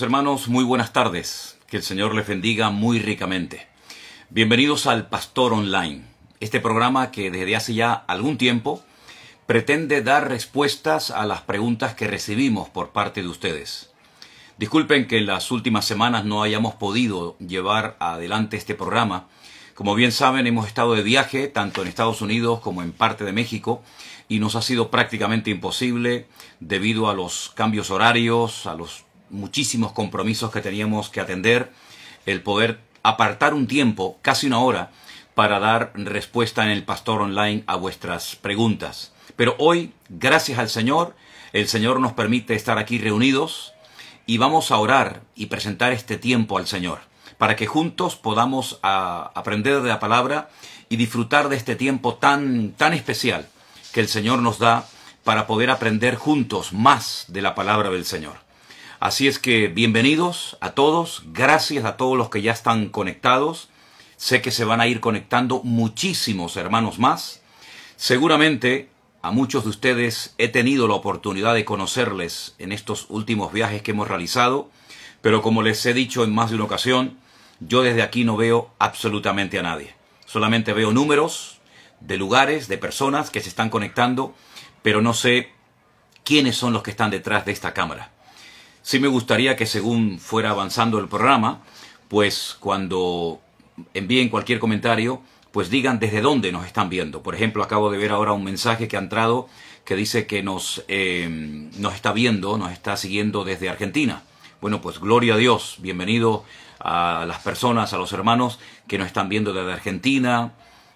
hermanos, muy buenas tardes. Que el Señor les bendiga muy ricamente. Bienvenidos al Pastor Online, este programa que desde hace ya algún tiempo pretende dar respuestas a las preguntas que recibimos por parte de ustedes. Disculpen que en las últimas semanas no hayamos podido llevar adelante este programa. Como bien saben, hemos estado de viaje tanto en Estados Unidos como en parte de México y nos ha sido prácticamente imposible debido a los cambios horarios, a los muchísimos compromisos que teníamos que atender, el poder apartar un tiempo, casi una hora, para dar respuesta en el Pastor Online a vuestras preguntas. Pero hoy, gracias al Señor, el Señor nos permite estar aquí reunidos y vamos a orar y presentar este tiempo al Señor, para que juntos podamos ah, aprender de la palabra y disfrutar de este tiempo tan, tan especial que el Señor nos da para poder aprender juntos más de la palabra del Señor. Así es que bienvenidos a todos, gracias a todos los que ya están conectados. Sé que se van a ir conectando muchísimos hermanos más. Seguramente a muchos de ustedes he tenido la oportunidad de conocerles en estos últimos viajes que hemos realizado, pero como les he dicho en más de una ocasión, yo desde aquí no veo absolutamente a nadie. Solamente veo números de lugares, de personas que se están conectando, pero no sé quiénes son los que están detrás de esta cámara. Sí me gustaría que según fuera avanzando el programa, pues cuando envíen cualquier comentario, pues digan desde dónde nos están viendo. Por ejemplo, acabo de ver ahora un mensaje que ha entrado que dice que nos, em, nos está viendo, nos está siguiendo desde Argentina. Bueno, pues gloria a Dios, bienvenido a las personas, a los hermanos que nos están viendo desde Argentina,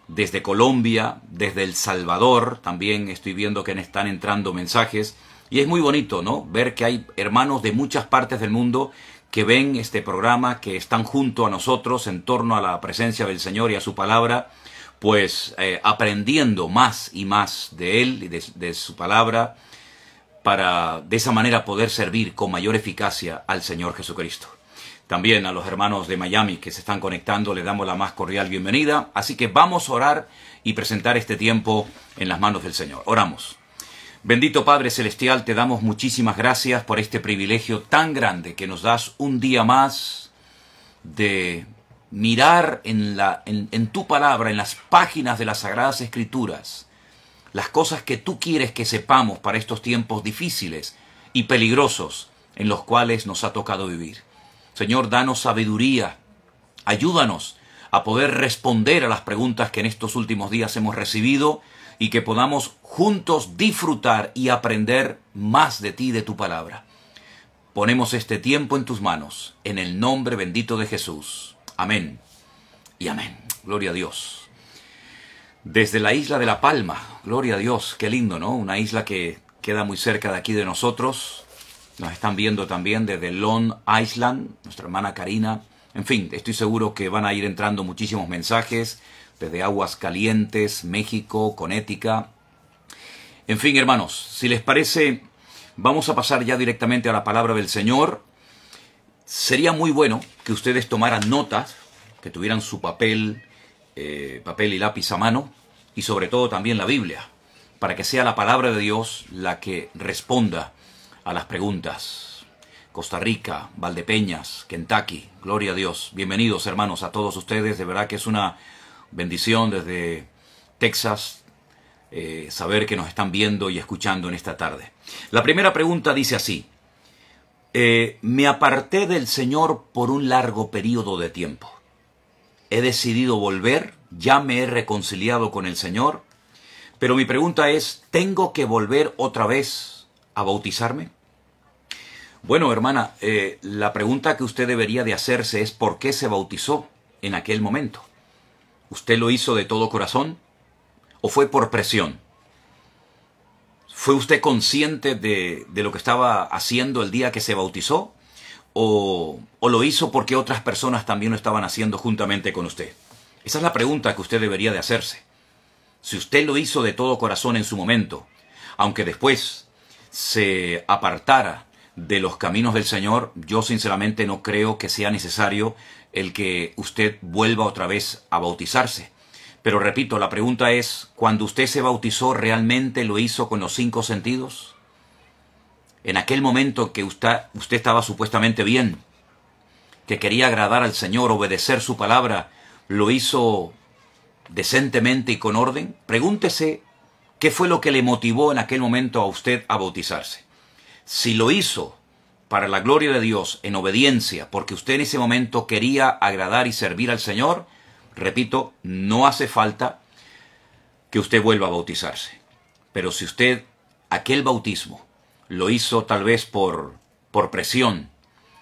desde Colombia, desde El Salvador, también estoy viendo que están entrando mensajes y es muy bonito, ¿no? Ver que hay hermanos de muchas partes del mundo que ven este programa, que están junto a nosotros en torno a la presencia del Señor y a su palabra, pues eh, aprendiendo más y más de Él y de, su palabra, para de esa manera poder servir con mayor eficacia al Señor Jesucristo. También a los hermanos de Miami que se están conectando les damos la más cordial bienvenida. Así que vamos a orar y presentar este tiempo en las manos del Señor. Oramos. Bendito Padre Celestial, te damos muchísimas gracias por este privilegio tan grande que nos das un día más de mirar en, la, en, tu palabra, en las páginas de las Sagradas Escrituras, las cosas que tú quieres que sepamos para estos tiempos difíciles y peligrosos en los cuales nos ha tocado vivir. Señor, danos sabiduría, ayúdanos a poder responder a las preguntas que en estos últimos días hemos recibido y que podamos juntos disfrutar y aprender más de ti, de tu palabra. Ponemos este tiempo en tus manos, en el nombre bendito de Jesús. Amén y amén. Gloria a Dios. Desde la isla de La Palma, gloria a Dios, qué lindo, ¿no? Una isla que queda muy cerca de aquí de nosotros. Nos están viendo también desde Long Island, nuestra hermana Karina. En fin, estoy seguro que van a ir entrando muchísimos mensajes desde Calientes, México, Conética. En fin, hermanos, si les parece, vamos a pasar ya directamente a la palabra del Señor. Sería muy bueno que ustedes tomaran notas, que tuvieran su papel, eh, papel y lápiz a mano, y sobre todo también la Biblia, para que sea la palabra de Dios la que responda a las preguntas. Costa Rica, Valdepeñas, Kentucky, gloria a Dios. Bienvenidos hermanos a todos ustedes, de verdad que es una bendición desde Texas, eh, saber que nos están viendo y escuchando en esta tarde. La primera pregunta dice así, eh, me aparté del Señor por un largo periodo de tiempo. He decidido volver, ya me he reconciliado con el Señor, pero mi pregunta es, ¿tengo que volver otra vez a bautizarme? Bueno, hermana, eh, la pregunta que usted debería de hacerse es ¿por qué se bautizó en aquel momento? ¿Usted lo hizo de todo corazón o fue por presión? ¿Fue usted consciente de, lo que estaba haciendo el día que se bautizó? O, ¿O lo hizo porque otras personas también lo estaban haciendo juntamente con usted? Esa es la pregunta que usted debería de hacerse. Si usted lo hizo de todo corazón en su momento, aunque después se apartara de los caminos del Señor, yo sinceramente no creo que sea necesario el que usted vuelva otra vez a bautizarse. Pero repito, la pregunta es, ¿cuando usted se bautizó realmente lo hizo con los cinco sentidos? En aquel momento que usted, usted estaba supuestamente bien, que quería agradar al Señor, obedecer su palabra, ¿lo hizo decentemente y con orden? Pregúntese qué fue lo que le motivó en aquel momento a usted a bautizarse. Si lo hizo para la gloria de Dios, en obediencia, porque usted en ese momento quería agradar y servir al Señor, repito, no hace falta que usted vuelva a bautizarse. Pero si usted aquel bautismo lo hizo tal vez por, por presión,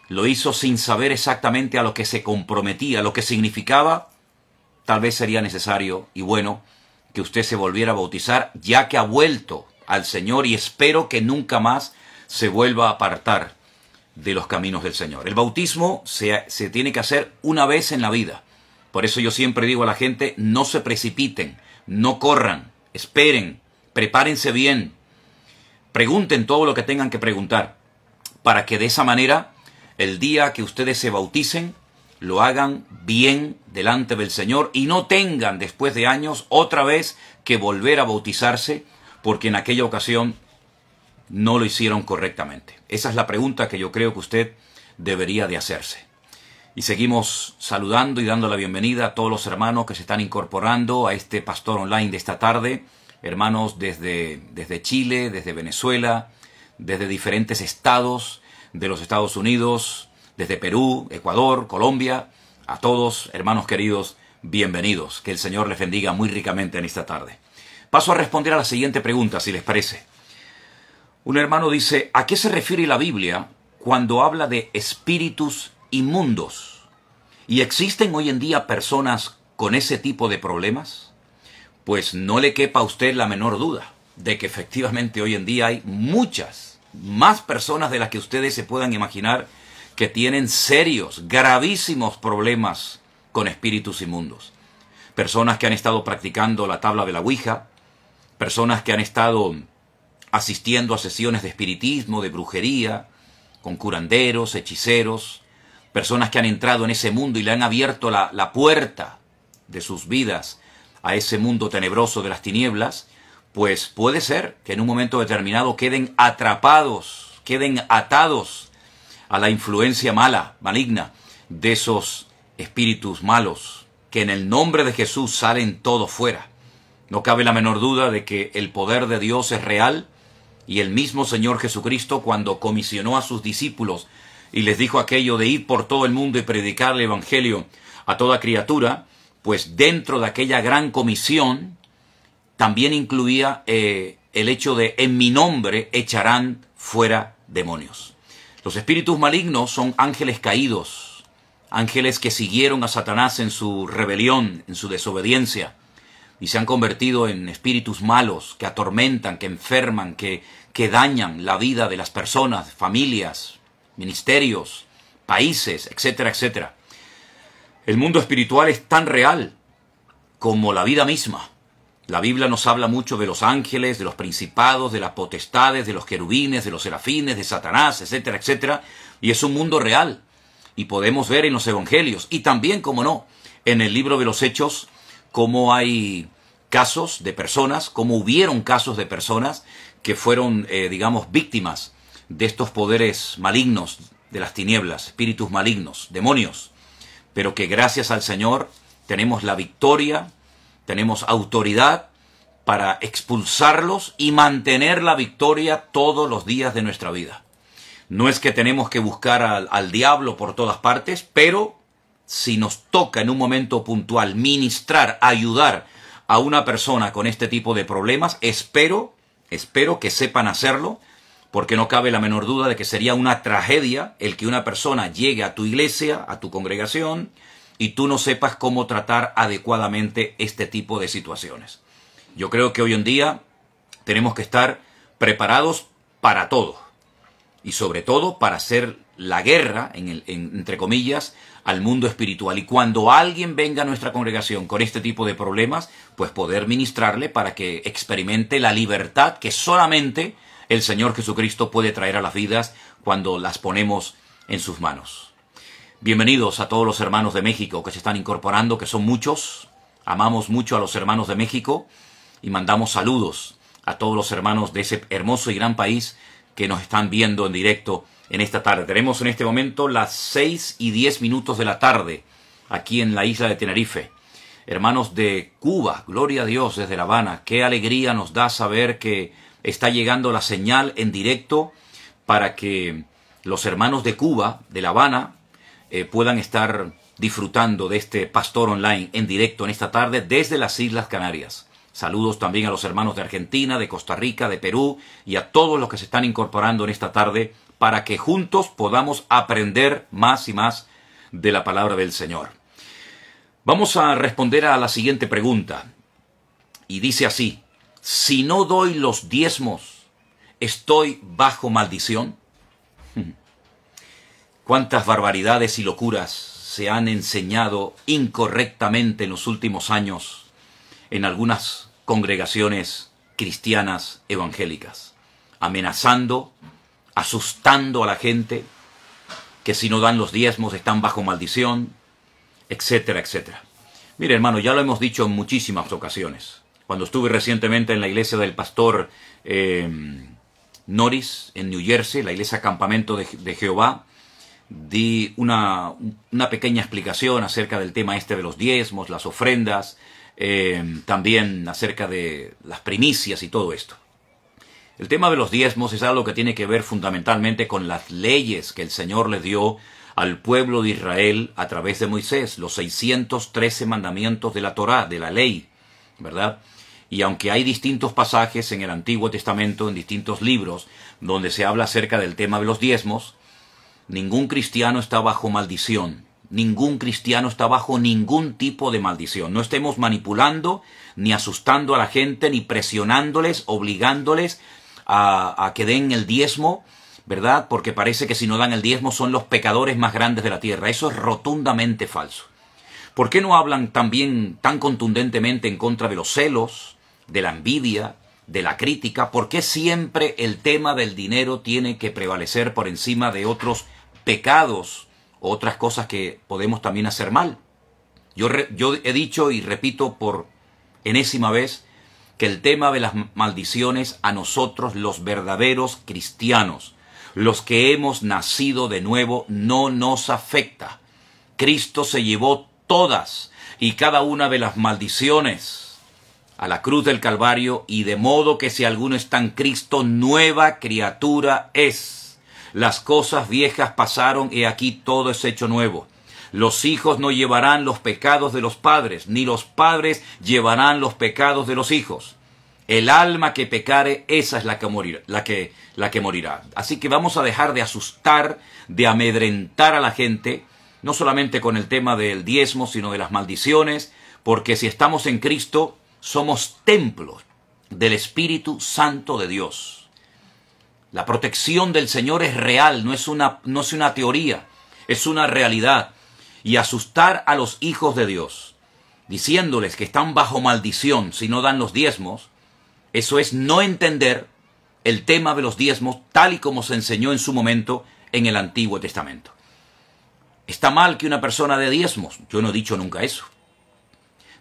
lo hizo sin saber exactamente a lo que se comprometía, lo que significaba, tal vez sería necesario y bueno que usted se volviera a bautizar, ya que ha vuelto al Señor y espero que nunca más se vuelva a apartar de los caminos del Señor. El bautismo se, tiene que hacer una vez en la vida. Por eso yo siempre digo a la gente, no se precipiten, no corran, esperen, prepárense bien, pregunten todo lo que tengan que preguntar, para que de esa manera, el día que ustedes se bauticen, lo hagan bien delante del Señor y no tengan después de años otra vez que volver a bautizarse, porque en aquella ocasión no lo hicieron correctamente? Esa es la pregunta que yo creo que usted debería de hacerse. Y seguimos saludando y dando la bienvenida a todos los hermanos que se están incorporando a este pastor online de esta tarde, hermanos desde, desde Chile, desde Venezuela, desde diferentes estados de los Estados Unidos, desde Perú, Ecuador, Colombia, a todos, hermanos queridos, bienvenidos. Que el Señor les bendiga muy ricamente en esta tarde. Paso a responder a la siguiente pregunta, si les parece. Un hermano dice, ¿a qué se refiere la Biblia cuando habla de espíritus inmundos? ¿Y existen hoy en día personas con ese tipo de problemas? Pues no le quepa a usted la menor duda de que efectivamente hoy en día hay muchas más personas de las que ustedes se puedan imaginar que tienen serios, gravísimos problemas con espíritus inmundos. Personas que han estado practicando la tabla de la Ouija, personas que han estado asistiendo a sesiones de espiritismo, de brujería, con curanderos, hechiceros, personas que han entrado en ese mundo y le han abierto la, puerta de sus vidas a ese mundo tenebroso de las tinieblas, pues puede ser que en un momento determinado queden atrapados, queden atados a la influencia mala, maligna, de esos espíritus malos, que en el nombre de Jesús salen todos fuera. No cabe la menor duda de que el poder de Dios es real y el mismo Señor Jesucristo cuando comisionó a sus discípulos y les dijo aquello de ir por todo el mundo y predicar el Evangelio a toda criatura, pues dentro de aquella gran comisión también incluía eh, el hecho de en mi nombre echarán fuera demonios. Los espíritus malignos son ángeles caídos, ángeles que siguieron a Satanás en su rebelión, en su desobediencia y se han convertido en espíritus malos que atormentan, que enferman, que, que dañan la vida de las personas, familias, ministerios, países, etcétera, etcétera. El mundo espiritual es tan real como la vida misma. La Biblia nos habla mucho de los ángeles, de los principados, de las potestades, de los querubines, de los serafines, de Satanás, etcétera, etcétera. Y es un mundo real. Y podemos ver en los evangelios y también, como no, en el libro de los Hechos, cómo hay casos de personas, como hubieron casos de personas que fueron, eh, digamos, víctimas de estos poderes malignos, de las tinieblas, espíritus malignos, demonios, pero que gracias al Señor tenemos la victoria, tenemos autoridad para expulsarlos y mantener la victoria todos los días de nuestra vida. No es que tenemos que buscar al, diablo por todas partes, pero si nos toca en un momento puntual ministrar, ayudar a una persona con este tipo de problemas. Espero, espero que sepan hacerlo, porque no cabe la menor duda de que sería una tragedia el que una persona llegue a tu iglesia, a tu congregación, y tú no sepas cómo tratar adecuadamente este tipo de situaciones. Yo creo que hoy en día tenemos que estar preparados para todo, y sobre todo para hacer la guerra, en el, entre comillas, al mundo espiritual. Y cuando alguien venga a nuestra congregación con este tipo de problemas, pues poder ministrarle para que experimente la libertad que solamente el Señor Jesucristo puede traer a las vidas cuando las ponemos en sus manos. Bienvenidos a todos los hermanos de México que se están incorporando, que son muchos. Amamos mucho a los hermanos de México y mandamos saludos a todos los hermanos de ese hermoso y gran país que nos están viendo en directo en esta tarde. Tenemos en este momento las seis y diez minutos de la tarde aquí en la isla de Tenerife. Hermanos de Cuba, gloria a Dios desde La Habana, qué alegría nos da saber que está llegando la señal en directo para que los hermanos de Cuba, de La Habana, eh, puedan estar disfrutando de este pastor online en directo en esta tarde desde las Islas Canarias. Saludos también a los hermanos de Argentina, de Costa Rica, de Perú y a todos los que se están incorporando en esta tarde para que juntos podamos aprender más y más de la palabra del Señor. Vamos a responder a la siguiente pregunta. Y dice así, si no doy los diezmos, ¿estoy bajo maldición? ¿Cuántas barbaridades y locuras se han enseñado incorrectamente en los últimos años en algunas congregaciones cristianas evangélicas, amenazando asustando a la gente, que si no dan los diezmos están bajo maldición, etcétera, etcétera. Mire, hermano, ya lo hemos dicho en muchísimas ocasiones. Cuando estuve recientemente en la iglesia del pastor eh, Norris, en New Jersey, la iglesia Campamento de, Jehová, di una, pequeña explicación acerca del tema este de los diezmos, las ofrendas, eh, también acerca de las primicias y todo esto. El tema de los diezmos es algo que tiene que ver fundamentalmente con las leyes que el Señor le dio al pueblo de Israel a través de Moisés, los 613 mandamientos de la Torá, de la ley, ¿verdad? Y aunque hay distintos pasajes en el Antiguo Testamento, en distintos libros, donde se habla acerca del tema de los diezmos, ningún cristiano está bajo maldición. Ningún cristiano está bajo ningún tipo de maldición. No estemos manipulando, ni asustando a la gente, ni presionándoles, obligándoles a, que den el diezmo, ¿verdad? Porque parece que si no dan el diezmo son los pecadores más grandes de la tierra. Eso es rotundamente falso. ¿Por qué no hablan también tan contundentemente en contra de los celos, de la envidia, de la crítica? ¿Por qué siempre el tema del dinero tiene que prevalecer por encima de otros pecados, otras cosas que podemos también hacer mal? Yo, yo he dicho y repito por enésima vez que el tema de las maldiciones a nosotros los verdaderos cristianos, los que hemos nacido de nuevo, no nos afecta. Cristo se llevó todas y cada una de las maldiciones a la cruz del Calvario y de modo que si alguno está en Cristo, nueva criatura es. Las cosas viejas pasaron y aquí todo es hecho nuevo. Los hijos no llevarán los pecados de los padres, ni los padres llevarán los pecados de los hijos. El alma que pecare, esa es la que, morirá, la, que, la que morirá. Así que vamos a dejar de asustar, de amedrentar a la gente, no solamente con el tema del diezmo, sino de las maldiciones, porque si estamos en Cristo, somos templos del Espíritu Santo de Dios. La protección del Señor es real, no es una, no es una teoría, es una realidad y asustar a los hijos de Dios, diciéndoles que están bajo maldición si no dan los diezmos, eso es no entender el tema de los diezmos tal y como se enseñó en su momento en el Antiguo Testamento. Está mal que una persona dé diezmos, yo no he dicho nunca eso.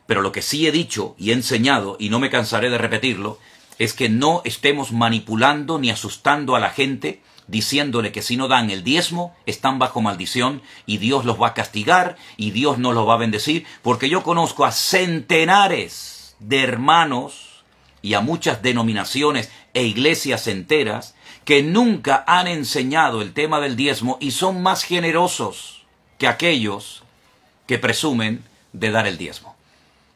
Pero lo que sí he dicho y he enseñado, y no me cansaré de repetirlo, es que no estemos manipulando ni asustando a la gente diciéndole que si no dan el diezmo, están bajo maldición y Dios los va a castigar y Dios no los va a bendecir, porque yo conozco a centenares de hermanos y a muchas denominaciones e iglesias enteras que nunca han enseñado el tema del diezmo y son más generosos que aquellos que presumen de dar el diezmo.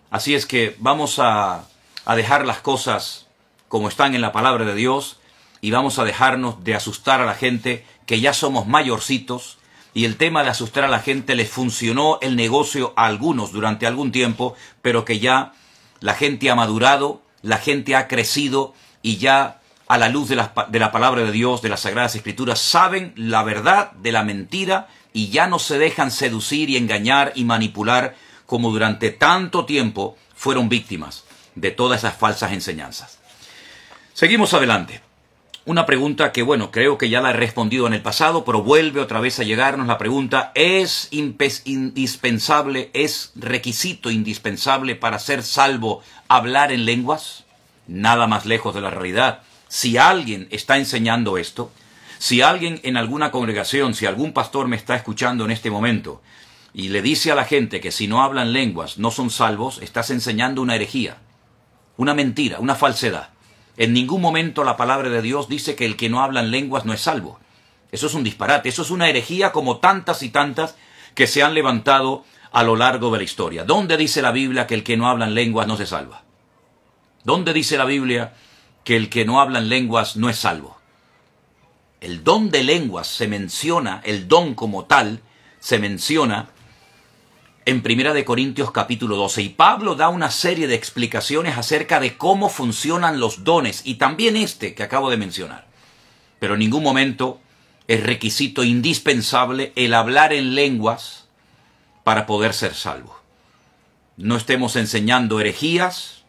Así es que vamos a, a dejar las cosas como están en la palabra de Dios y vamos a dejarnos de asustar a la gente que ya somos mayorcitos y el tema de asustar a la gente les funcionó el negocio a algunos durante algún tiempo, pero que ya la gente ha madurado, la gente ha crecido y ya a la luz de la, de la palabra de Dios, de las Sagradas Escrituras, saben la verdad de la mentira y ya no se dejan seducir y engañar y manipular como durante tanto tiempo fueron víctimas de todas esas falsas enseñanzas. Seguimos adelante. Una pregunta que, bueno, creo que ya la he respondido en el pasado, pero vuelve otra vez a llegarnos la pregunta, ¿es indispensable, es requisito indispensable para ser salvo hablar en lenguas? Nada más lejos de la realidad. Si alguien está enseñando esto, si alguien en alguna congregación, si algún pastor me está escuchando en este momento y le dice a la gente que si no hablan lenguas no son salvos, estás enseñando una herejía, una mentira, una falsedad. En ningún momento la palabra de Dios dice que el que no habla en lenguas no es salvo. Eso es un disparate, eso es una herejía como tantas y tantas que se han levantado a lo largo de la historia. ¿Dónde dice la Biblia que el que no habla en lenguas no se salva? ¿Dónde dice la Biblia que el que no habla en lenguas no es salvo? El don de lenguas se menciona, el don como tal, se menciona en Primera de Corintios capítulo 12 y Pablo da una serie de explicaciones acerca de cómo funcionan los dones y también este que acabo de mencionar. Pero en ningún momento es requisito indispensable el hablar en lenguas para poder ser salvo. No estemos enseñando herejías,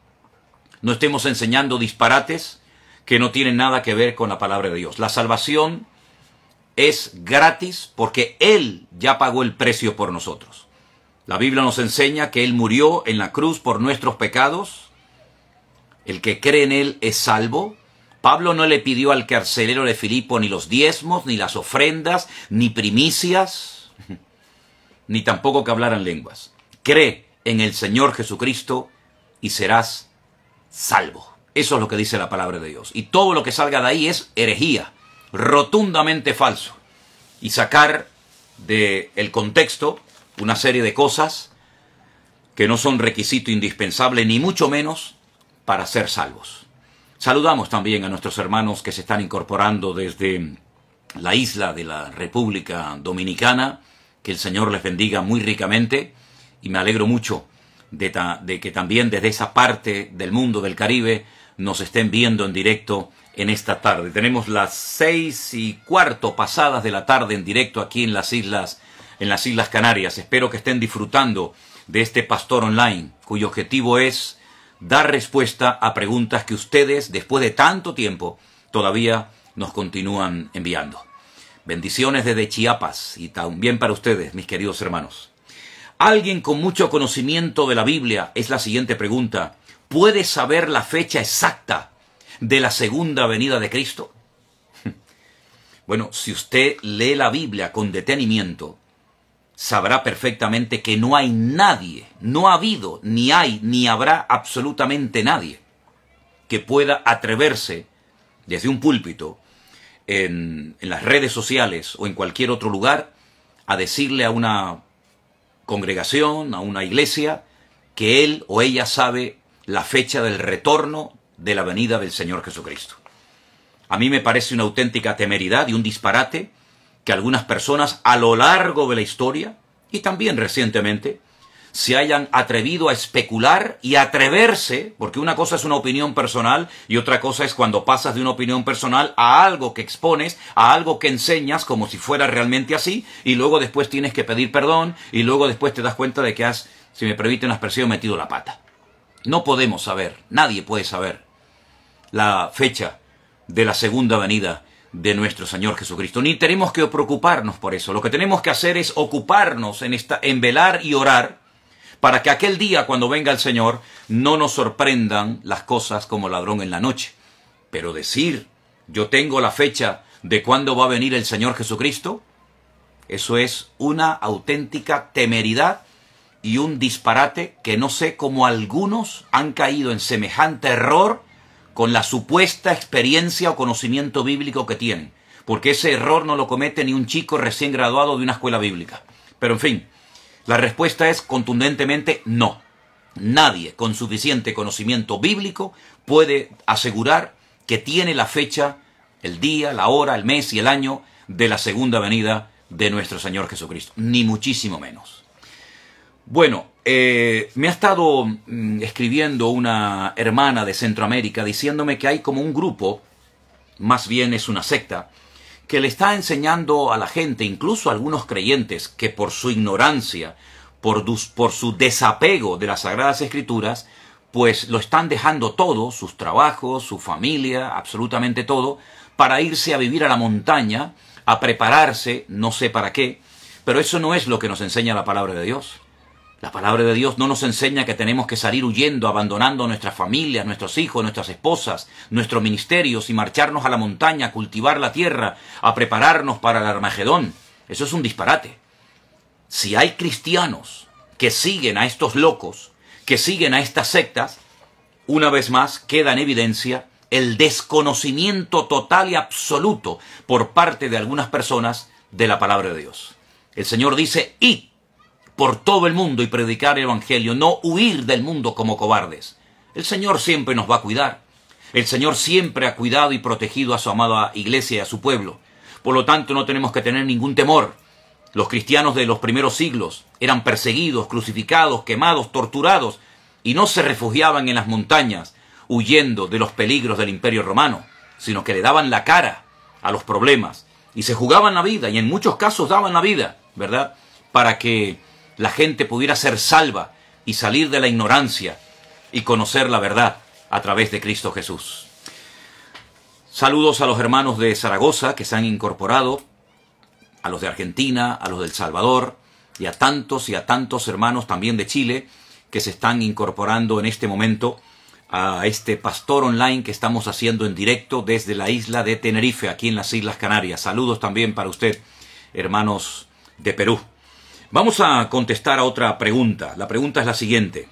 no estemos enseñando disparates que no tienen nada que ver con la palabra de Dios. La salvación es gratis porque Él ya pagó el precio por nosotros. La Biblia nos enseña que Él murió en la cruz por nuestros pecados. El que cree en Él es salvo. Pablo no le pidió al carcelero de Filipo ni los diezmos, ni las ofrendas, ni primicias, ni tampoco que hablaran lenguas. Cree en el Señor Jesucristo y serás salvo. Eso es lo que dice la palabra de Dios. Y todo lo que salga de ahí es herejía, rotundamente falso. Y sacar del contexto una serie de cosas que no son requisito indispensable, ni mucho menos para ser salvos. Saludamos también a nuestros hermanos que se están incorporando desde la isla de la República Dominicana, que el Señor les bendiga muy ricamente y me alegro mucho de, de, que también desde esa parte del mundo del Caribe nos estén viendo en directo en esta tarde. Tenemos las seis y cuarto pasadas de la tarde en directo aquí en las Islas en las Islas Canarias. Espero que estén disfrutando de este Pastor Online, cuyo objetivo es dar respuesta a preguntas que ustedes, después de tanto tiempo, todavía nos continúan enviando. Bendiciones desde Chiapas y también para ustedes, mis queridos hermanos. ¿Alguien con mucho conocimiento de la Biblia, es la siguiente pregunta, puede saber la fecha exacta de la segunda venida de Cristo? Bueno, si usted lee la Biblia con detenimiento, sabrá perfectamente que no hay nadie, no ha habido, ni hay, ni habrá absolutamente nadie que pueda atreverse desde un púlpito, en, las redes sociales o en cualquier otro lugar, a decirle a una congregación, a una iglesia, que él o ella sabe la fecha del retorno de la venida del Señor Jesucristo. A mí me parece una auténtica temeridad y un disparate que algunas personas a lo largo de la historia, y también recientemente, se hayan atrevido a especular y atreverse, porque una cosa es una opinión personal y otra cosa es cuando pasas de una opinión personal a algo que expones, a algo que enseñas como si fuera realmente así, y luego después tienes que pedir perdón y luego después te das cuenta de que has, si me permiten la expresión, metido la pata. No podemos saber, nadie puede saber la fecha de la segunda venida de nuestro Señor Jesucristo. Ni tenemos que preocuparnos por eso. Lo que tenemos que hacer es ocuparnos en, esta, en velar y orar para que aquel día cuando venga el Señor no nos sorprendan las cosas como ladrón en la noche. Pero decir, yo tengo la fecha de cuándo va a venir el Señor Jesucristo, eso es una auténtica temeridad y un disparate que no sé cómo algunos han caído en semejante error con la supuesta experiencia o conocimiento bíblico que tienen, porque ese error no lo comete ni un chico recién graduado de una escuela bíblica. Pero en fin, la respuesta es contundentemente no. Nadie con suficiente conocimiento bíblico puede asegurar que tiene la fecha, el día, la hora, el mes y el año de la segunda venida de nuestro Señor Jesucristo, ni muchísimo menos. Bueno, eh, me ha estado mm, escribiendo una hermana de Centroamérica diciéndome que hay como un grupo, más bien es una secta, que le está enseñando a la gente, incluso a algunos creyentes, que por su ignorancia, por su desapego de las Sagradas Escrituras, pues lo están dejando todo, sus trabajos, su familia, absolutamente todo, para irse a vivir a la montaña, a prepararse, no sé para qué, pero eso no es lo que nos enseña la palabra de Dios. La palabra de Dios no nos enseña que tenemos que salir huyendo, abandonando nuestras familias, nuestros hijos, nuestras esposas, nuestros ministerios y marcharnos a la montaña, a cultivar la tierra, a prepararnos para el Armagedón. Eso es un disparate. Si hay cristianos que siguen a estos locos, que siguen a estas sectas, una vez más queda en evidencia el desconocimiento total y absoluto por parte de algunas personas de la palabra de Dios. El Señor dice, y por todo el mundo y predicar el Evangelio, no huir del mundo como cobardes. El Señor siempre nos va a cuidar. El Señor siempre ha cuidado y protegido a su amada iglesia y a su pueblo. Por lo tanto, no tenemos que tener ningún temor. Los cristianos de los primeros siglos eran perseguidos, crucificados, quemados, torturados, y no se refugiaban en las montañas, huyendo de los peligros del imperio romano, sino que le daban la cara a los problemas y se jugaban la vida, y en muchos casos daban la vida, ¿verdad? Para que la gente pudiera ser salva y salir de la ignorancia y conocer la verdad a través de Cristo Jesús. Saludos a los hermanos de Zaragoza que se han incorporado, a los de Argentina, a los del Salvador y a tantos y a tantos hermanos también de Chile que se están incorporando en este momento a este pastor online que estamos haciendo en directo desde la isla de Tenerife, aquí en las Islas Canarias. Saludos también para usted, hermanos de Perú. Vamos a contestar a otra pregunta. La pregunta es la siguiente.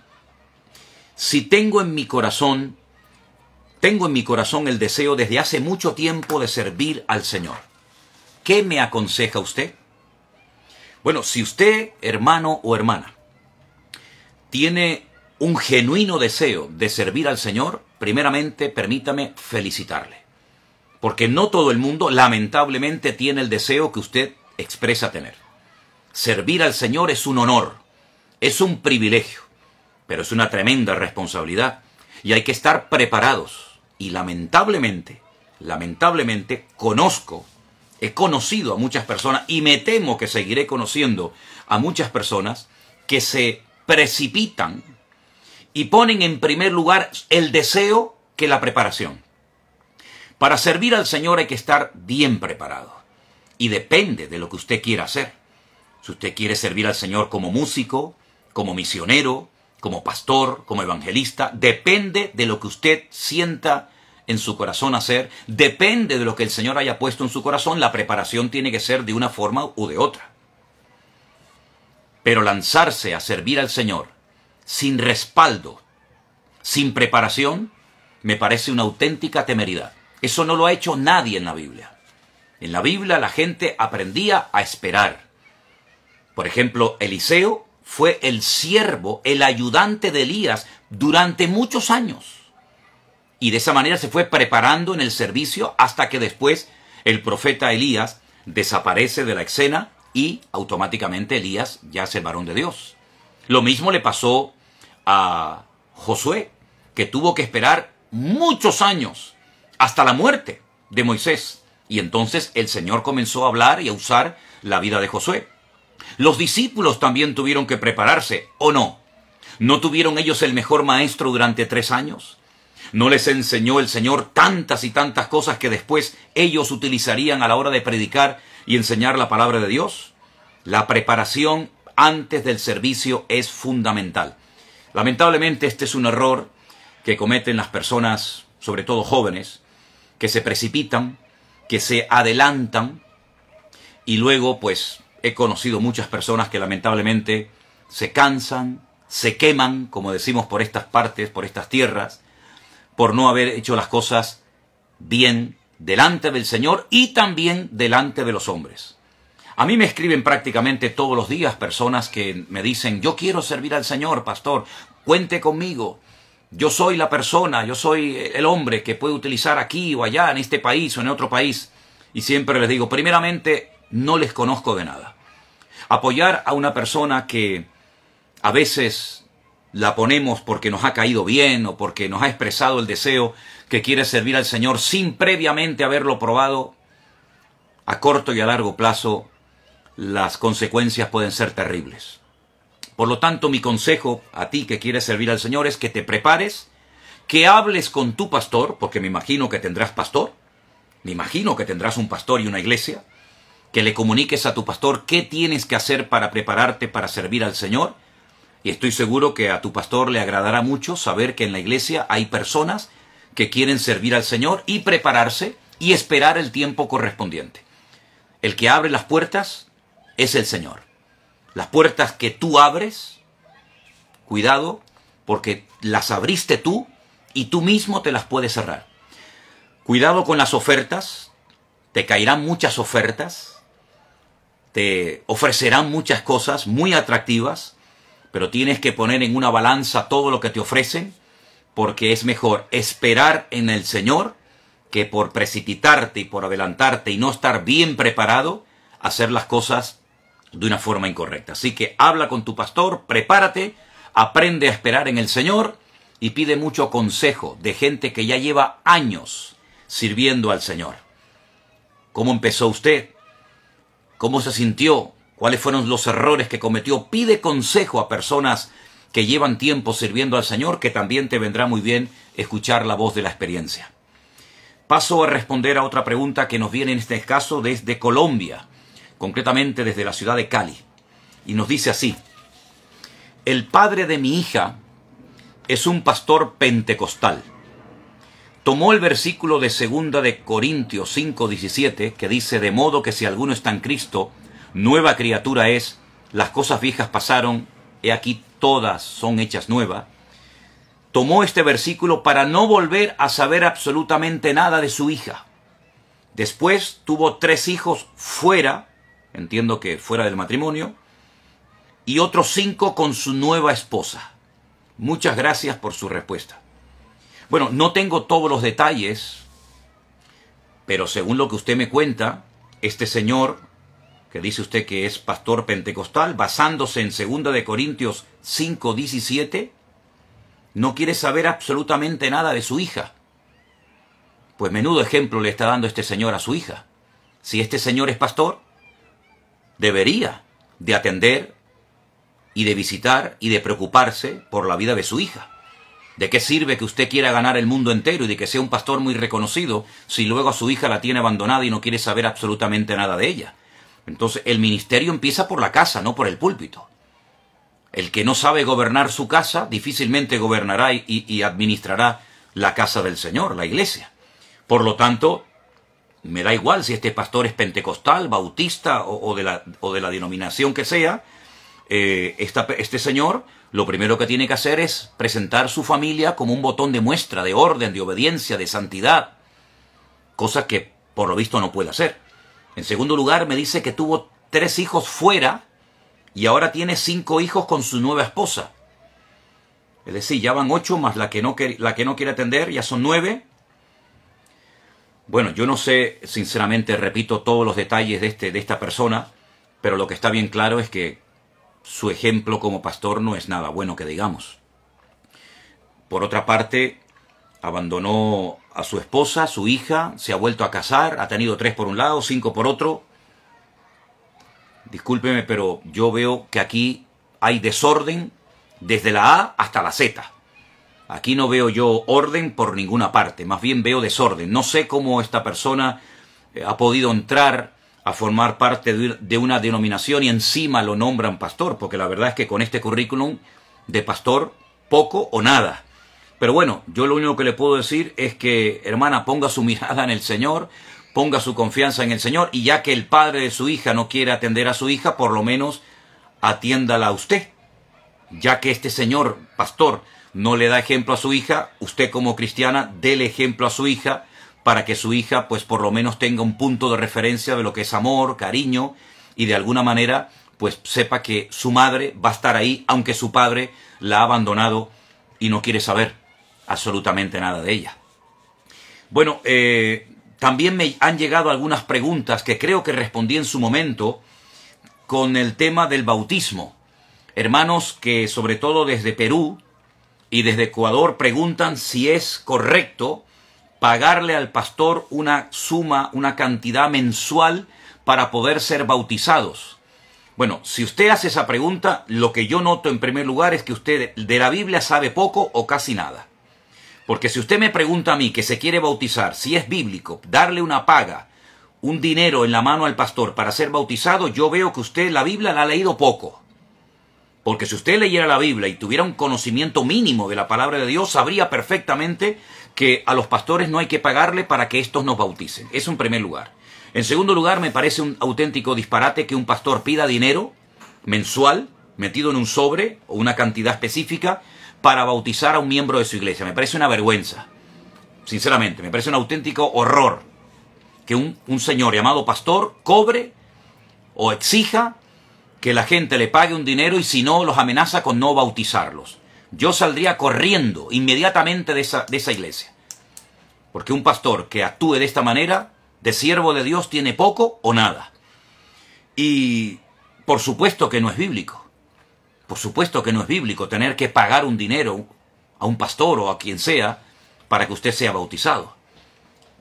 Si tengo en mi corazón, tengo en mi corazón el deseo desde hace mucho tiempo de servir al Señor. ¿Qué me aconseja usted? Bueno, si usted, hermano o hermana, tiene un genuino deseo de servir al Señor, primeramente permítame felicitarle. Porque no todo el mundo, lamentablemente, tiene el deseo que usted expresa tener. Servir al Señor es un honor, es un privilegio, pero es una tremenda responsabilidad y hay que estar preparados. Y lamentablemente, lamentablemente, conozco, he conocido a muchas personas y me temo que seguiré conociendo a muchas personas que se precipitan y ponen en primer lugar el deseo que la preparación. Para servir al Señor hay que estar bien preparado y depende de lo que usted quiera hacer. Si usted quiere servir al Señor como músico, como misionero, como pastor, como evangelista, depende de lo que usted sienta en su corazón hacer, depende de lo que el Señor haya puesto en su corazón, la preparación tiene que ser de una forma u de otra. Pero lanzarse a servir al Señor sin respaldo, sin preparación, me parece una auténtica temeridad. Eso no lo ha hecho nadie en la Biblia. En la Biblia la gente aprendía a esperar, por ejemplo, Eliseo fue el siervo, el ayudante de Elías durante muchos años. Y de esa manera se fue preparando en el servicio hasta que después el profeta Elías desaparece de la escena y automáticamente Elías ya es el varón de Dios. Lo mismo le pasó a Josué, que tuvo que esperar muchos años hasta la muerte de Moisés. Y entonces el Señor comenzó a hablar y a usar la vida de Josué. Los discípulos también tuvieron que prepararse, ¿o no? ¿No tuvieron ellos el mejor maestro durante tres años? ¿No les enseñó el Señor tantas y tantas cosas que después ellos utilizarían a la hora de predicar y enseñar la palabra de Dios? La preparación antes del servicio es fundamental. Lamentablemente este es un error que cometen las personas, sobre todo jóvenes, que se precipitan, que se adelantan y luego pues He conocido muchas personas que lamentablemente se cansan, se queman, como decimos por estas partes, por estas tierras, por no haber hecho las cosas bien delante del Señor y también delante de los hombres. A mí me escriben prácticamente todos los días personas que me dicen, yo quiero servir al Señor, pastor, cuente conmigo. Yo soy la persona, yo soy el hombre que puede utilizar aquí o allá, en este país o en otro país. Y siempre les digo, primeramente, no les conozco de nada apoyar a una persona que a veces la ponemos porque nos ha caído bien o porque nos ha expresado el deseo que quiere servir al Señor sin previamente haberlo probado, a corto y a largo plazo las consecuencias pueden ser terribles. Por lo tanto, mi consejo a ti que quieres servir al Señor es que te prepares, que hables con tu pastor, porque me imagino que tendrás pastor, me imagino que tendrás un pastor y una iglesia, que le comuniques a tu pastor qué tienes que hacer para prepararte para servir al Señor. Y estoy seguro que a tu pastor le agradará mucho saber que en la iglesia hay personas que quieren servir al Señor y prepararse y esperar el tiempo correspondiente. El que abre las puertas es el Señor. Las puertas que tú abres, cuidado, porque las abriste tú y tú mismo te las puedes cerrar. Cuidado con las ofertas, te caerán muchas ofertas, te ofrecerán muchas cosas muy atractivas, pero tienes que poner en una balanza todo lo que te ofrecen, porque es mejor esperar en el Señor que por precipitarte y por adelantarte y no estar bien preparado, hacer las cosas de una forma incorrecta. Así que habla con tu pastor, prepárate, aprende a esperar en el Señor y pide mucho consejo de gente que ya lleva años sirviendo al Señor. ¿Cómo empezó usted? cómo se sintió, cuáles fueron los errores que cometió. Pide consejo a personas que llevan tiempo sirviendo al Señor, que también te vendrá muy bien escuchar la voz de la experiencia. Paso a responder a otra pregunta que nos viene en este caso desde Colombia, concretamente desde la ciudad de Cali. Y nos dice así, el padre de mi hija es un pastor pentecostal tomó el versículo de segunda de Corintios 5, 17, que dice de modo que si alguno está en Cristo, nueva criatura es, las cosas viejas pasaron, y aquí todas son hechas nuevas. Tomó este versículo para no volver a saber absolutamente nada de su hija. Después tuvo tres hijos fuera, entiendo que fuera del matrimonio, y otros cinco con su nueva esposa. Muchas gracias por su respuesta. Bueno, no tengo todos los detalles, pero según lo que usted me cuenta, este señor, que dice usted que es pastor pentecostal, basándose en 2 de Corintios 5, 17, no quiere saber absolutamente nada de su hija. Pues menudo ejemplo le está dando este señor a su hija. Si este señor es pastor, debería de atender y de visitar y de preocuparse por la vida de su hija. ¿De qué sirve que usted quiera ganar el mundo entero y de que sea un pastor muy reconocido si luego a su hija la tiene abandonada y no quiere saber absolutamente nada de ella? Entonces el ministerio empieza por la casa, no por el púlpito. El que no sabe gobernar su casa difícilmente gobernará y, administrará la casa del Señor, la iglesia. Por lo tanto, me da igual si este pastor es pentecostal, bautista o, de, la, o de la denominación que sea, eh, este señor lo primero que tiene que hacer es presentar su familia como un botón de muestra, de orden, de obediencia, de santidad, cosa que por lo visto no puede hacer. En segundo lugar, me dice que tuvo tres hijos fuera y ahora tiene cinco hijos con su nueva esposa. Es decir, ya van ocho más la que no, la que no quiere atender, ya son nueve. Bueno, yo no sé, sinceramente, repito todos los detalles de, este, de esta persona, pero lo que está bien claro es que su ejemplo como pastor no es nada bueno que digamos. Por otra parte, abandonó a su esposa, su hija, se ha vuelto a casar, ha tenido tres por un lado, cinco por otro. Discúlpeme, pero yo veo que aquí hay desorden desde la A hasta la Z. Aquí no veo yo orden por ninguna parte, más bien veo desorden. No sé cómo esta persona eh, ha podido entrar a formar parte de una denominación y encima lo nombran pastor, porque la verdad es que con este currículum de pastor, poco o nada. Pero bueno, yo lo único que le puedo decir es que, hermana, ponga su mirada en el Señor, ponga su confianza en el Señor, y ya que el padre de su hija no quiere atender a su hija, por lo menos atiéndala a usted. Ya que este señor, pastor, no le da ejemplo a su hija, usted como cristiana, déle ejemplo a su hija para que su hija pues por lo menos tenga un punto de referencia de lo que es amor, cariño y de alguna manera pues sepa que su madre va a estar ahí aunque su padre la ha abandonado y no quiere saber absolutamente nada de ella. Bueno, eh, también me han llegado algunas preguntas que creo que respondí en su momento con el tema del bautismo. Hermanos que sobre todo desde Perú y desde Ecuador preguntan si es correcto pagarle al pastor una suma, una cantidad mensual para poder ser bautizados. Bueno, si usted hace esa pregunta, lo que yo noto en primer lugar es que usted de la Biblia sabe poco o casi nada. Porque si usted me pregunta a mí que se quiere bautizar, si es bíblico, darle una paga, un dinero en la mano al pastor para ser bautizado, yo veo que usted la Biblia la ha leído poco. Porque si usted leyera la Biblia y tuviera un conocimiento mínimo de la palabra de Dios, sabría perfectamente que a los pastores no hay que pagarle para que estos nos bauticen. Eso un primer lugar. En segundo lugar, me parece un auténtico disparate que un pastor pida dinero mensual, metido en un sobre o una cantidad específica, para bautizar a un miembro de su iglesia. Me parece una vergüenza. Sinceramente, me parece un auténtico horror que un, un señor llamado pastor cobre o exija que la gente le pague un dinero y si no los amenaza con no bautizarlos yo saldría corriendo inmediatamente de esa, iglesia. Porque un pastor que actúe de esta manera, de siervo de Dios, tiene poco o nada. Y por supuesto que no es bíblico. Por supuesto que no es bíblico tener que pagar un dinero a un pastor o a quien sea para que usted sea bautizado.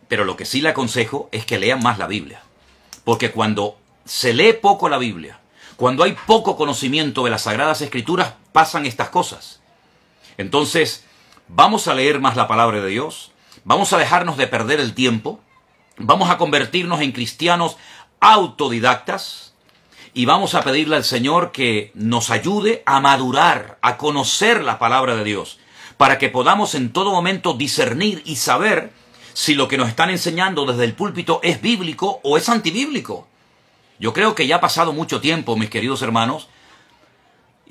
Pero lo que sí le aconsejo es que lea más la Biblia. Porque cuando se lee poco la Biblia, cuando hay poco conocimiento de las Sagradas Escrituras, pasan estas cosas. Entonces, vamos a leer más la palabra de Dios, vamos a dejarnos de perder el tiempo, vamos a convertirnos en cristianos autodidactas y vamos a pedirle al Señor que nos ayude a madurar, a conocer la palabra de Dios, para que podamos en todo momento discernir y saber si lo que nos están enseñando desde el púlpito es bíblico o es antibíblico. Yo creo que ya ha pasado mucho tiempo, mis queridos hermanos,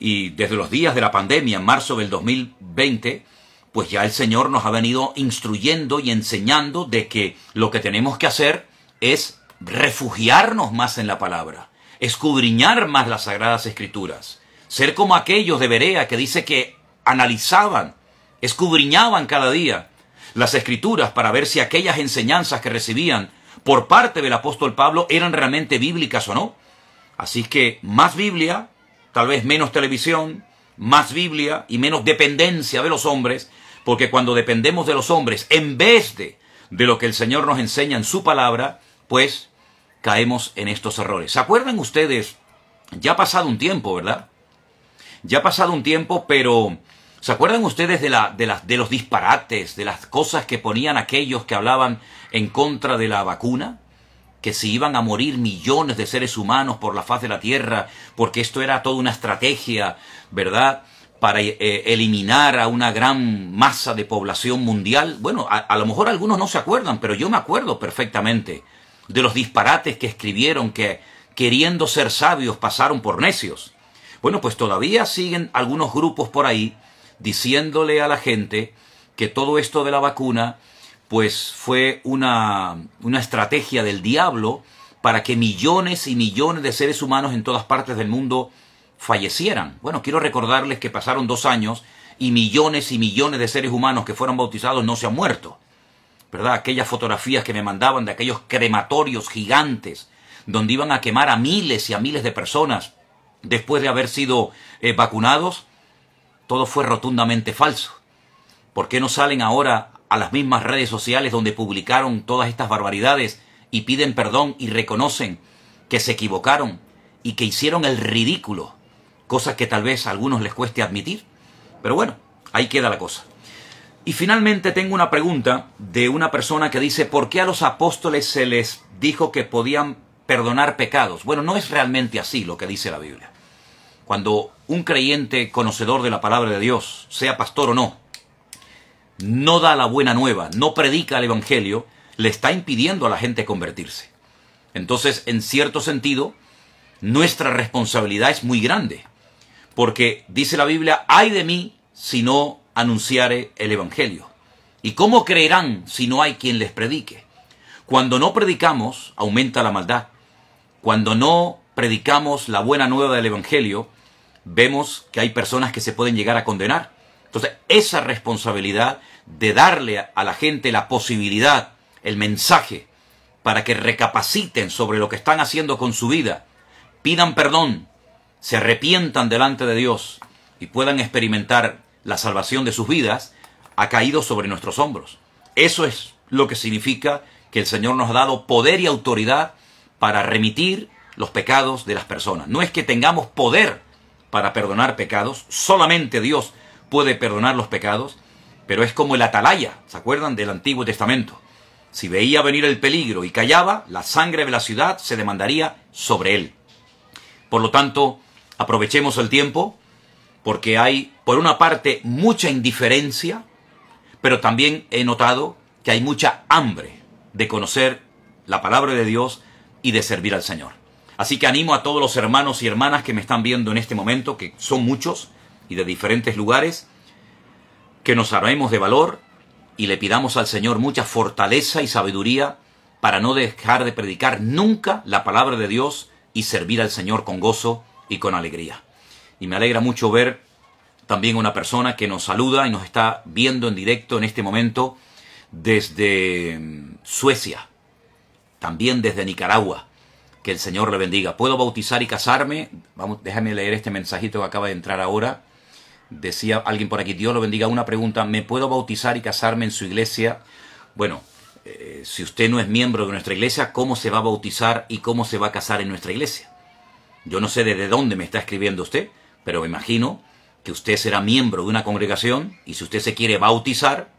y desde los días de la pandemia, en marzo del 2020, pues ya el Señor nos ha venido instruyendo y enseñando de que lo que tenemos que hacer es refugiarnos más en la palabra, escudriñar más las sagradas escrituras, ser como aquellos de Berea que dice que analizaban, escudriñaban cada día las escrituras para ver si aquellas enseñanzas que recibían por parte del apóstol Pablo eran realmente bíblicas o no. Así que más Biblia, tal vez menos televisión, más Biblia y menos dependencia de los hombres, porque cuando dependemos de los hombres, en vez de, de lo que el Señor nos enseña en su palabra, pues caemos en estos errores. ¿Se acuerdan ustedes? Ya ha pasado un tiempo, ¿verdad? Ya ha pasado un tiempo, pero ¿Se acuerdan ustedes de, la, de, las, de los disparates, de las cosas que ponían aquellos que hablaban en contra de la vacuna? que se iban a morir millones de seres humanos por la faz de la Tierra, porque esto era toda una estrategia, ¿verdad?, para eh, eliminar a una gran masa de población mundial. Bueno, a lo mejor algunos no se acuerdan, pero yo me acuerdo perfectamente de los disparates que escribieron que, queriendo ser sabios, pasaron por necios. Bueno, pues todavía siguen algunos grupos por ahí diciéndole a la gente que todo esto de la vacuna pues fue una, estrategia del diablo para que millones y millones de seres humanos en todas partes del mundo fallecieran. Bueno, quiero recordarles que pasaron dos años y millones y millones de seres humanos que fueron bautizados no se han muerto. ¿Verdad? Aquellas fotografías que me mandaban de aquellos crematorios gigantes donde iban a quemar a miles y a miles de personas después de haber sido eh, vacunados, todo fue rotundamente falso. ¿Por qué no salen ahora a las mismas redes sociales donde publicaron todas estas barbaridades y piden perdón y reconocen que se equivocaron y que hicieron el ridículo, cosa que tal vez a algunos les cueste admitir. Pero bueno, ahí queda la cosa. Y finalmente tengo una pregunta de una persona que dice, ¿por qué a los apóstoles se les dijo que podían perdonar pecados? Bueno, no es realmente así lo que dice la Biblia. Cuando un creyente conocedor de la palabra de Dios, sea pastor o no, no da la buena nueva, no predica el Evangelio, le está impidiendo a la gente convertirse. Entonces, en cierto sentido, nuestra responsabilidad es muy grande, porque dice la Biblia, hay de mí si no anunciare el Evangelio. ¿Y cómo creerán si no hay quien les predique? Cuando no predicamos, aumenta la maldad. Cuando no predicamos la buena nueva del Evangelio, vemos que hay personas que se pueden llegar a condenar. Entonces, esa responsabilidad de darle a la gente la posibilidad, el mensaje, para que recapaciten sobre lo que están haciendo con su vida, pidan perdón, se arrepientan delante de Dios y puedan experimentar la salvación de sus vidas, ha caído sobre nuestros hombros. Eso es lo que significa que el Señor nos ha dado poder y autoridad para remitir los pecados de las personas. No es que tengamos poder para perdonar pecados, solamente Dios puede perdonar los pecados, pero es como el atalaya, ¿se acuerdan del Antiguo Testamento? Si veía venir el peligro y callaba, la sangre de la ciudad se demandaría sobre él. Por lo tanto, aprovechemos el tiempo, porque hay, por una parte, mucha indiferencia, pero también he notado que hay mucha hambre de conocer la palabra de Dios y de servir al Señor. Así que animo a todos los hermanos y hermanas que me están viendo en este momento, que son muchos, y de diferentes lugares, que nos armemos de valor y le pidamos al Señor mucha fortaleza y sabiduría para no dejar de predicar nunca la palabra de Dios y servir al Señor con gozo y con alegría. Y me alegra mucho ver también una persona que nos saluda y nos está viendo en directo en este momento desde mm, Suecia, también desde Nicaragua. Que el Señor le bendiga. ¿Puedo bautizar y casarme? Vamos, déjame leer este mensajito que acaba de entrar ahora. Decía alguien por aquí, Dios lo bendiga, una pregunta, ¿me puedo bautizar y casarme en su iglesia? Bueno, eh, si usted no es miembro de nuestra iglesia, ¿cómo se va a bautizar y cómo se va a casar en nuestra iglesia? Yo no sé desde dónde me está escribiendo usted, pero me imagino que usted será miembro de una congregación y si usted se quiere bautizar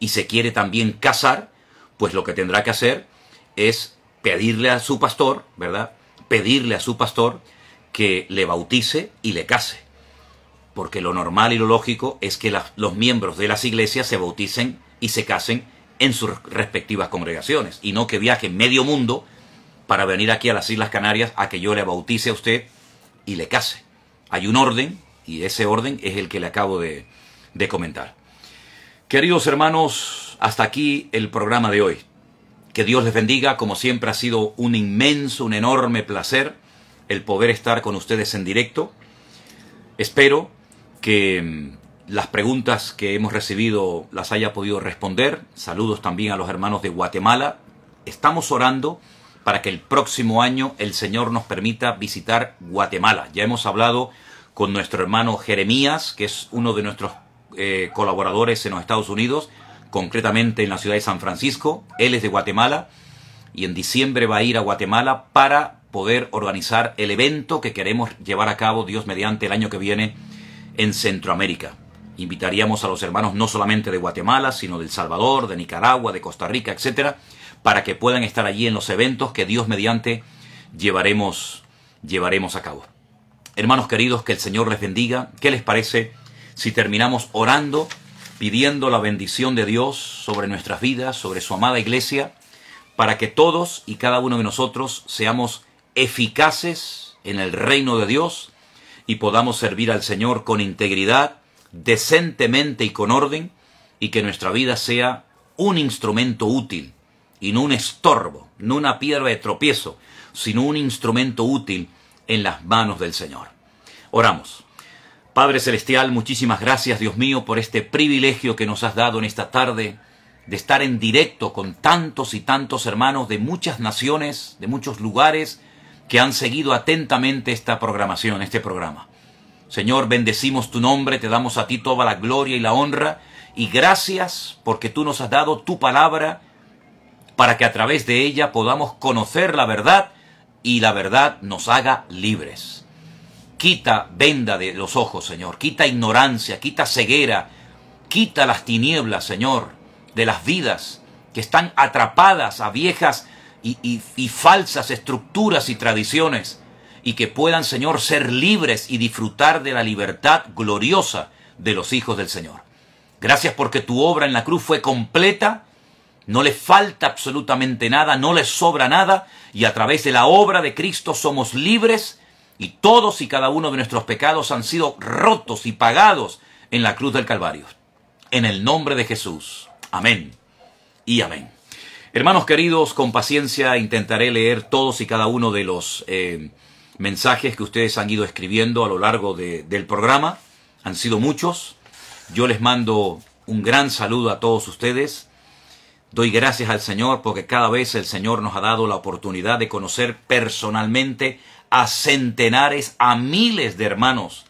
y se quiere también casar, pues lo que tendrá que hacer es pedirle a su pastor, ¿verdad? Pedirle a su pastor que le bautice y le case porque lo normal y lo lógico es que los miembros de las iglesias se bauticen y se casen en sus respectivas congregaciones, y no que viajen medio mundo para venir aquí a las Islas Canarias a que yo le bautice a usted y le case. Hay un orden, y ese orden es el que le acabo de, de comentar. Queridos hermanos, hasta aquí el programa de hoy. Que Dios les bendiga, como siempre ha sido un inmenso, un enorme placer el poder estar con ustedes en directo. Espero que mm, las preguntas que hemos recibido las haya podido responder. Saludos también a los hermanos de Guatemala. Estamos orando para que el próximo año el Señor nos permita visitar Guatemala. Ya hemos hablado con nuestro hermano Jeremías, que es uno de nuestros eh, colaboradores en los Estados Unidos, concretamente en la ciudad de San Francisco. Él es de Guatemala y en diciembre va a ir a Guatemala para poder organizar el evento que queremos llevar a cabo Dios mediante el año que viene en Centroamérica. Invitaríamos a los hermanos no solamente de Guatemala, sino del Salvador, de Nicaragua, de Costa Rica, etcétera, para que puedan estar allí en los eventos que Dios mediante llevaremos, llevaremos a cabo. Hermanos queridos, que el Señor les bendiga. ¿Qué les parece si terminamos orando, pidiendo la bendición de Dios sobre nuestras vidas, sobre su amada iglesia, para que todos y cada uno de nosotros seamos eficaces en el reino de Dios? y podamos servir al Señor con integridad, decentemente y con orden, y que nuestra vida sea un instrumento útil, y no un estorbo, no una piedra de tropiezo, sino un instrumento útil en las manos del Señor. Oramos. Padre Celestial, muchísimas gracias, Dios mío, por este privilegio que nos has dado en esta tarde de estar en directo con tantos y tantos hermanos de muchas naciones, de muchos lugares, que han seguido atentamente esta programación, este programa. Señor, bendecimos tu nombre, te damos a ti toda la gloria y la honra, y gracias porque tú nos has dado tu palabra para que a través de ella podamos conocer la verdad y la verdad nos haga libres. Quita venda de los ojos, Señor, quita ignorancia, quita ceguera, quita las tinieblas, Señor, de las vidas que están atrapadas a viejas y, falsas estructuras y tradiciones, y que puedan, Señor, ser libres y disfrutar de la libertad gloriosa de los hijos del Señor. Gracias porque tu obra en la cruz fue completa, no le falta absolutamente nada, no le sobra nada, y a través de la obra de Cristo somos libres, y todos y cada uno de nuestros pecados han sido rotos y pagados en la cruz del Calvario. En el nombre de Jesús. Amén y amén. Hermanos queridos, con paciencia intentaré leer todos y cada uno de los eh, mensajes que ustedes han ido escribiendo a lo largo de, del programa. Han sido muchos. Yo les mando un gran saludo a todos ustedes. Doy gracias al Señor porque cada vez el Señor nos ha dado la oportunidad de conocer personalmente a centenares, a miles de hermanos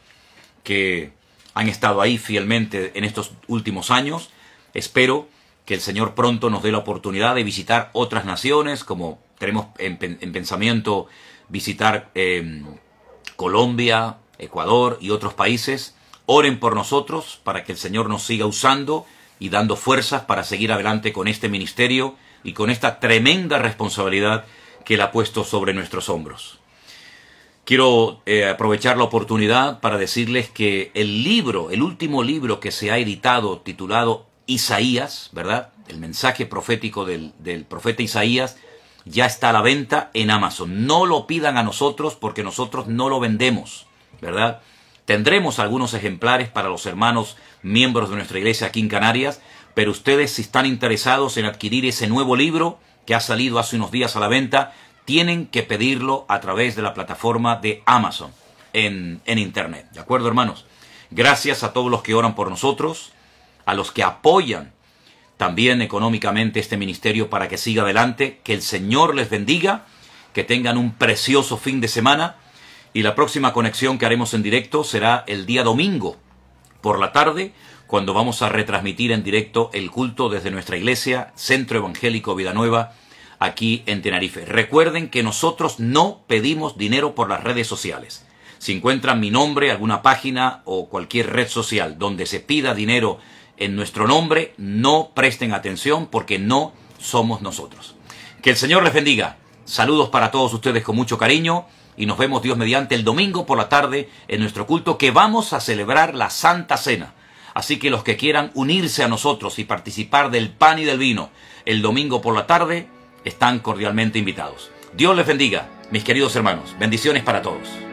que han estado ahí fielmente en estos últimos años. Espero que el Señor pronto nos dé la oportunidad de visitar otras naciones, como tenemos en, pensamiento visitar em, Colombia, Ecuador y otros países. Oren por nosotros para que el Señor nos siga usando y dando fuerzas para seguir adelante con este ministerio y con esta tremenda responsabilidad que Él ha puesto sobre nuestros hombros. Quiero eh, aprovechar la oportunidad para decirles que el libro, el último libro que se ha editado titulado Isaías, ¿verdad? El mensaje profético del, profeta Isaías ya está a la venta en Amazon. No lo pidan a nosotros porque nosotros no lo vendemos, ¿verdad? Tendremos algunos ejemplares para los hermanos miembros de nuestra iglesia aquí en Canarias, pero ustedes si están interesados en adquirir ese nuevo libro que ha salido hace unos días a la venta, tienen que pedirlo a través de la plataforma de Amazon en, en Internet. ¿De acuerdo, hermanos? Gracias a todos los que oran por nosotros a los que apoyan también económicamente este ministerio para que siga adelante. Que el Señor les bendiga, que tengan un precioso fin de semana y la próxima conexión que haremos en directo será el día domingo por la tarde cuando vamos a retransmitir en directo el culto desde nuestra iglesia Centro Evangélico Vida Nueva aquí en Tenerife. Recuerden que nosotros no pedimos dinero por las redes sociales. Si encuentran mi nombre, alguna página o cualquier red social donde se pida dinero en nuestro nombre, no presten atención porque no somos nosotros. Que el Señor les bendiga. Saludos para todos ustedes con mucho cariño y nos vemos Dios mediante el domingo por la tarde en nuestro culto que vamos a celebrar la Santa Cena. Así que los que quieran unirse a nosotros y participar del pan y del vino el domingo por la tarde, están cordialmente invitados. Dios les bendiga, mis queridos hermanos. Bendiciones para todos.